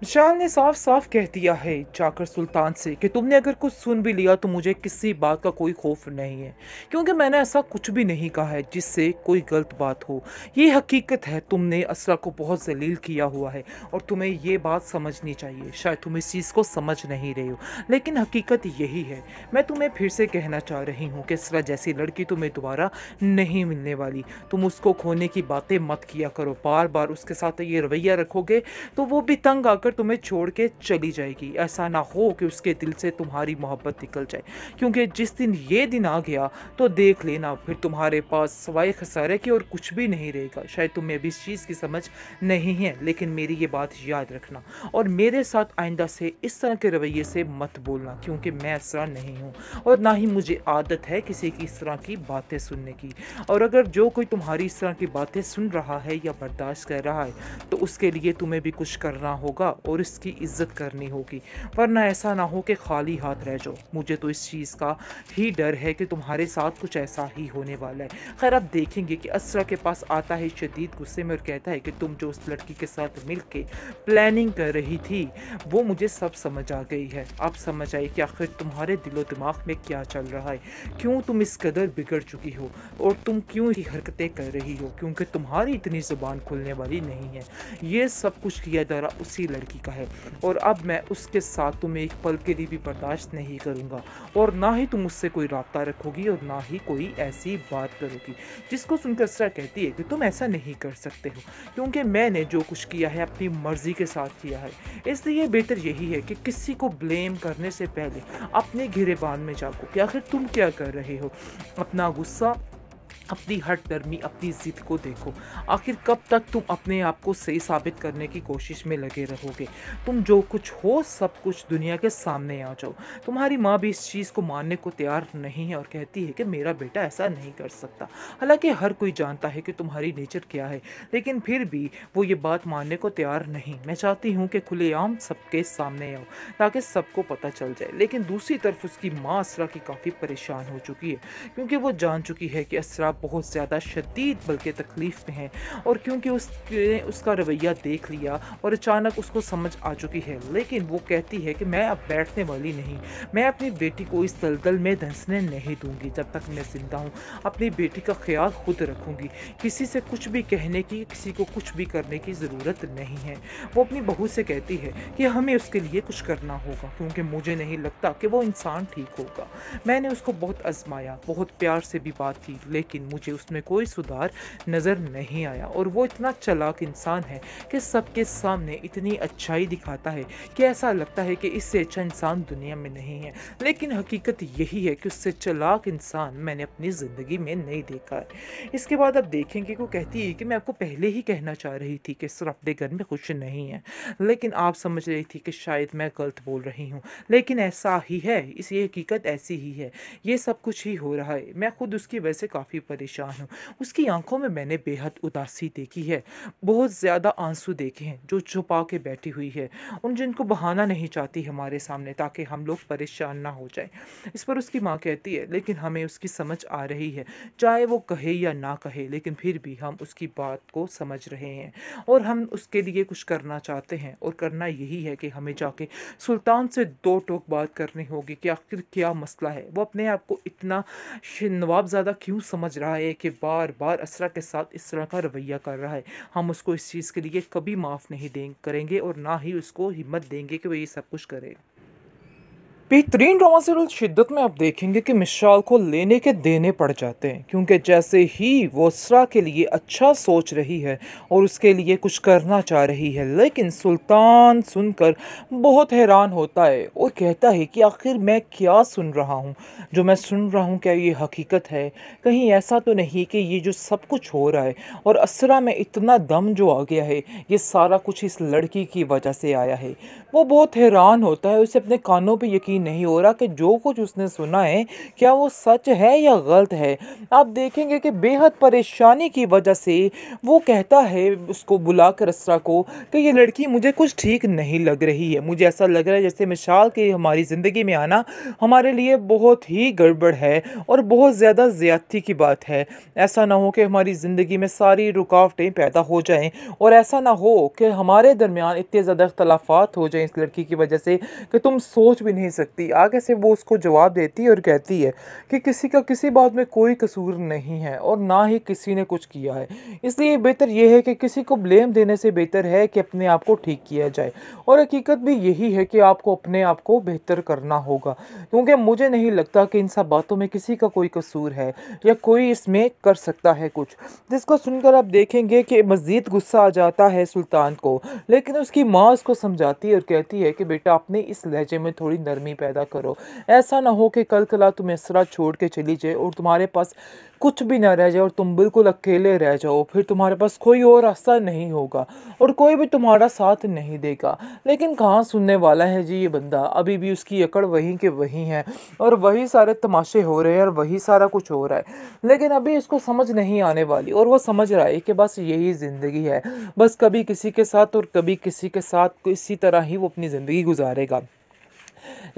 विशाल ने साफ साफ कह दिया है जाकर सुल्तान से कि तुमने अगर कुछ सुन भी लिया तो मुझे किसी बात का कोई खौफ नहीं है क्योंकि मैंने ऐसा कुछ भी नहीं कहा है जिससे कोई गलत बात हो ये हकीकत है तुमने असरा को बहुत जलील किया हुआ है और तुम्हें ये बात समझनी चाहिए शायद तुम इस चीज़ को समझ नहीं रहे हो लेकिन हकीकत यही है मैं तुम्हें फिर से कहना चाह रही हूँ कि असरा जैसी लड़की तुम्हें दोबारा नहीं मिलने वाली तुम उसको खोने की बातें मत किया करो बार बार उसके साथ ये रवैया रखोगे तो वो भी तंग आकर आकर तुम्हें छोड़ के चली जाएगी ऐसा ना हो कि उसके दिल से तुम्हारी मोहब्बत निकल जाए क्योंकि जिस दिन ये दिन आ गया तो देख लेना फिर तुम्हारे पास सवाए खसारे की और कुछ भी नहीं रहेगा शायद तुम्हें अभी इस चीज़ की समझ नहीं है लेकिन मेरी ये बात याद रखना और मेरे साथ आइंदा से इस तरह के रवैये से मत बोलना क्योंकि मैं ऐसा नहीं हूँ और ना ही मुझे आदत है किसी की इस तरह की बातें सुनने की और अगर जो कोई तुम्हारी इस तरह की बातें सुन रहा है या बर्दाश्त कर रहा है तो उसके लिए तुम्हें भी कुछ करना होगा और इसकी इज्जत करनी होगी वरना ऐसा ना हो कि खाली हाथ रह जाओ मुझे तो इस चीज़ का ही डर है कि तुम्हारे साथ कुछ ऐसा ही होने वाला है खैर आप देखेंगे कि असरा के पास आता है शदीद गुस्से में और कहता है कि तुम जो उस लड़की के साथ मिल के प्लानिंग कर रही थी वो मुझे सब समझ आ गई है आप समझ आई कि आखिर तुम्हारे दिलो दिमाग में क्या चल रहा है क्यों तुम इस कदर बिगड़ चुकी हो और तुम क्यों ही हरकतें कर रही हो क्योंकि तुम्हारी इतनी ज़ुबान खुलने वाली नहीं है ये सब कुछ किया जा रहा उसी लड़की लड़की का है और अब मैं उसके साथ तुम्हें एक पल के लिए भी बर्दाश्त नहीं करूँगा और ना ही तुम उससे कोई रबता रखोगी और ना ही कोई ऐसी बात करोगी जिसको सुनकर सरा कहती है कि तुम ऐसा नहीं कर सकते हो क्योंकि मैंने जो कुछ किया है अपनी मर्ज़ी के साथ किया है इसलिए बेहतर यही है कि किसी को ब्लेम करने से पहले अपने घेरे में जाओ कि आखिर तुम क्या कर रहे हो अपना गुस्सा अपनी हट गर्मी अपनी ज़िद को देखो आखिर कब तक तुम अपने आप को सही साबित करने की कोशिश में लगे रहोगे तुम जो कुछ हो सब कुछ दुनिया के सामने आ जाओ तुम्हारी माँ भी इस चीज़ को मानने को तैयार नहीं है और कहती है कि मेरा बेटा ऐसा नहीं कर सकता हालांकि हर कोई जानता है कि तुम्हारी नेचर क्या है लेकिन फिर भी वो ये बात मानने को तैयार नहीं मैं चाहती हूँ कि खुलेआम सबके सामने आओ ताकि सबको पता चल जाए लेकिन दूसरी तरफ उसकी माँ असरा की काफ़ी परेशान हो चुकी है क्योंकि वो जान चुकी है कि असरा बहुत ज़्यादा शदीद बल्कि तकलीफ़ में है और क्योंकि उसने उसका रवैया देख लिया और अचानक उसको समझ आ चुकी है लेकिन वो कहती है कि मैं अब बैठने वाली नहीं मैं अपनी बेटी को इस दलदल में धंसने नहीं दूंगी जब तक मैं जिंदा हूँ अपनी बेटी का ख्याल खुद रखूँगी किसी से कुछ भी कहने की किसी को कुछ भी करने की ज़रूरत नहीं है वो अपनी बहू से कहती है कि हमें उसके लिए कुछ करना होगा क्योंकि मुझे नहीं लगता कि वो इंसान ठीक होगा मैंने उसको बहुत आजमाया बहुत प्यार से भी बात की लेकिन मुझे उसमें कोई सुधार नज़र नहीं आया और वो इतना चलाक इंसान है कि सबके सामने इतनी अच्छाई दिखाता है कि ऐसा लगता है कि इससे अच्छा इंसान दुनिया में नहीं है लेकिन हकीकत यही है कि उससे चलाक इंसान मैंने अपनी ज़िंदगी में नहीं देखा है इसके बाद आप देखेंगे को कहती है कि मैं आपको पहले ही कहना चाह रही थी कि सर अपने घर में खुश नहीं है लेकिन आप समझ रही थी कि शायद मैं गलत बोल रही हूँ लेकिन ऐसा ही है इस ये हकीकत ऐसी ही है ये सब कुछ ही हो रहा है मैं खुद उसकी वजह से काफ़ी परेशान हूँ उसकी आंखों में मैंने बेहद उदासी देखी है बहुत ज़्यादा आंसू देखे हैं जो छुपा के बैठी हुई है उन जिनको बहाना नहीं चाहती हमारे सामने ताकि हम लोग परेशान ना हो जाए इस पर उसकी माँ कहती है लेकिन हमें उसकी समझ आ रही है चाहे वो कहे या ना कहे लेकिन फिर भी हम उसकी बात को समझ रहे हैं और हम उसके लिए कुछ करना चाहते हैं और करना यही है कि हमें जाके सुल्तान से दो टोक बात करनी होगी कि आखिर क्या मसला है वो अपने आप को इतना नवाब ज़्यादा क्यों समझ रहा रहा है कि बार बार असरा के साथ इस तरह का रवैया कर रहा है हम उसको इस चीज़ के लिए कभी माफ़ नहीं दें करेंगे और ना ही उसको हिम्मत देंगे कि वह ये सब कुछ करे बेहतरीन रोमांसिबल शिद्दत में आप देखेंगे कि मिशाल को लेने के देने पड़ जाते हैं क्योंकि जैसे ही वो सरा के लिए अच्छा सोच रही है और उसके लिए कुछ करना चाह रही है लेकिन सुल्तान सुनकर बहुत हैरान होता है और कहता है कि आखिर मैं क्या सुन रहा हूँ जो मैं सुन रहा हूँ क्या ये हकीकत है कहीं ऐसा तो नहीं कि ये जो सब कुछ हो रहा है और असरा में इतना दम जो आ गया है ये सारा कुछ इस लड़की की वजह से आया है वो बहुत हैरान होता है उसे अपने कानों पर यकीन यकीन नहीं हो रहा कि जो कुछ उसने सुना है क्या वो सच है या गलत है आप देखेंगे कि बेहद परेशानी की वजह से वो कहता है उसको बुला कर असरा को कि ये लड़की मुझे कुछ ठीक नहीं लग रही है मुझे ऐसा लग रहा है जैसे मिशाल के हमारी ज़िंदगी में आना हमारे लिए बहुत ही गड़बड़ है और बहुत ज़्यादा ज़्यादती की बात है ऐसा ना हो कि हमारी ज़िंदगी में सारी रुकावटें पैदा हो जाएं और ऐसा ना हो कि हमारे दरमियान इतने ज़्यादा अख्तलाफात हो जाएं इस लड़की की वजह से कि तुम सोच भी नहीं सकते लगती आगे से वो उसको जवाब देती है और कहती है कि किसी का किसी बात में कोई कसूर नहीं है और ना ही किसी ने कुछ किया है इसलिए बेहतर यह है कि किसी को ब्लेम देने से बेहतर है कि अपने आप को ठीक किया जाए और हकीकत भी यही है कि आपको अपने आप को बेहतर करना होगा क्योंकि मुझे नहीं लगता कि इन सब बातों में किसी का कोई कसूर है या कोई इसमें कर सकता है कुछ जिसको सुनकर आप देखेंगे कि मज़ीद गुस्सा आ जाता है सुल्तान को लेकिन उसकी माँ उसको समझाती है और कहती है कि बेटा आपने इस लहजे में थोड़ी नरमी पैदा करो ऐसा ना हो कि कल कला तुम इस तरह छोड़ के चली जाए और तुम्हारे पास कुछ भी ना रह जाए और तुम बिल्कुल अकेले रह जाओ फिर तुम्हारे पास कोई और रास्ता नहीं होगा और कोई भी तुम्हारा साथ नहीं देगा लेकिन कहाँ सुनने वाला है जी ये बंदा अभी भी उसकी अकड़ वहीं के वहीं है और वही सारे तमाशे हो रहे हैं और वही सारा कुछ हो रहा है लेकिन अभी इसको समझ नहीं आने वाली और वो समझ रहा है कि बस यही ज़िंदगी है बस कभी किसी के साथ और कभी किसी के साथ इसी तरह ही वो अपनी ज़िंदगी गुजारेगा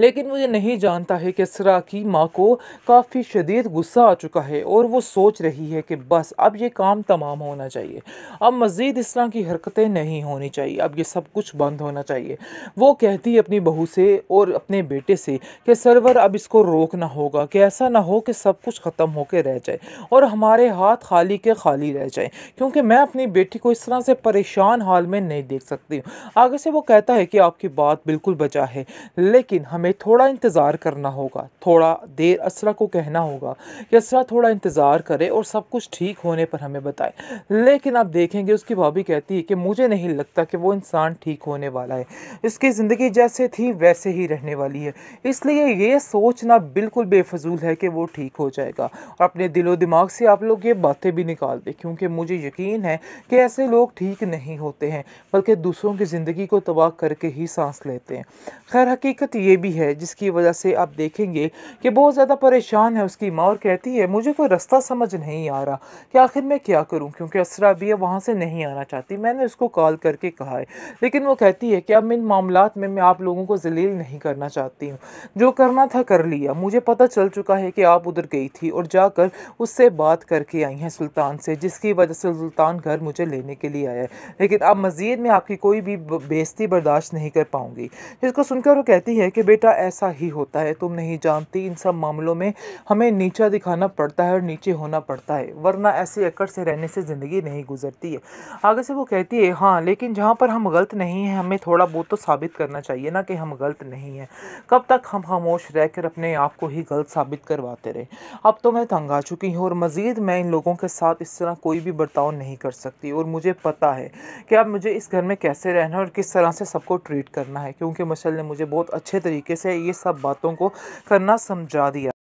लेकिन मुझे नहीं जानता है कि इसरा की माँ को काफ़ी शदीद गुस्सा आ चुका है और वो सोच रही है कि बस अब ये काम तमाम होना चाहिए अब मज़ीद इस तरह की हरकतें नहीं होनी चाहिए अब ये सब कुछ बंद होना चाहिए वो कहती है अपनी बहू से और अपने बेटे से कि सरवर अब इसको रोकना होगा कि ऐसा ना हो कि सब कुछ ख़त्म होकर रह जाए और हमारे हाथ खाली के खाली रह जाए क्योंकि मैं अपनी बेटी को इस तरह से परेशान हाल में नहीं देख सकती हूँ आगे से वो कहता है कि आपकी बात बिल्कुल बचा है लेकिन लेकिन हमें थोड़ा इंतज़ार करना होगा थोड़ा देर असरा को कहना होगा कि असरा थोड़ा इंतज़ार करे और सब कुछ ठीक होने पर हमें बताए लेकिन आप देखेंगे उसकी भाभी कहती है कि मुझे नहीं लगता कि वो इंसान ठीक होने वाला है इसकी ज़िंदगी जैसे थी वैसे ही रहने वाली है इसलिए ये सोचना बिल्कुल बेफजूल है कि वो ठीक हो जाएगा और अपने दिलो दिमाग से आप लोग ये बातें भी निकाल दें क्योंकि मुझे यकीन है कि ऐसे लोग ठीक नहीं होते हैं बल्कि दूसरों की ज़िंदगी को तबाह करके ही सांस लेते हैं खैर हकीकत ये ये भी है जिसकी वजह से आप देखेंगे कि बहुत ज़्यादा परेशान है उसकी माँ और कहती है मुझे कोई रास्ता समझ नहीं आ रहा कि आखिर मैं क्या करूँ क्योंकि असरा भी वहाँ से नहीं आना चाहती मैंने उसको कॉल करके कहा है लेकिन वो कहती है कि अब इन मामला में मैं आप लोगों को जलील नहीं करना चाहती हूँ जो करना था कर लिया मुझे पता चल चुका है कि आप उधर गई थी और जाकर उससे बात करके आई हैं सुल्तान से जिसकी वजह से सुल्तान घर मुझे लेने के लिए आया है लेकिन अब मज़ीद में आपकी कोई भी बेस्ती बर्दाश्त नहीं कर पाऊँगी जिसको सुनकर वो कहती है कि कि बेटा ऐसा ही होता है तुम नहीं जानती इन सब मामलों में हमें नीचा दिखाना पड़ता है और नीचे होना पड़ता है वरना ऐसे अकड़ से रहने से ज़िंदगी नहीं गुजरती है आगे से वो कहती है हाँ लेकिन जहाँ पर हम गलत नहीं हैं हमें थोड़ा बहुत तो साबित करना चाहिए ना कि हम गलत नहीं हैं कब तक हम खामोश कर अपने आप को ही गलत साबित करवाते रहे अब तो मैं तंग आ चुकी हूँ और मज़ीद मैं इन लोगों के साथ इस तरह कोई भी बर्ताव नहीं कर सकती और मुझे पता है कि अब मुझे इस घर में कैसे रहना है और किस तरह से सबको ट्रीट करना है क्योंकि मसल ने मुझे बहुत अच्छे अच्छे तरीके से ये सब बातों को करना समझा दिया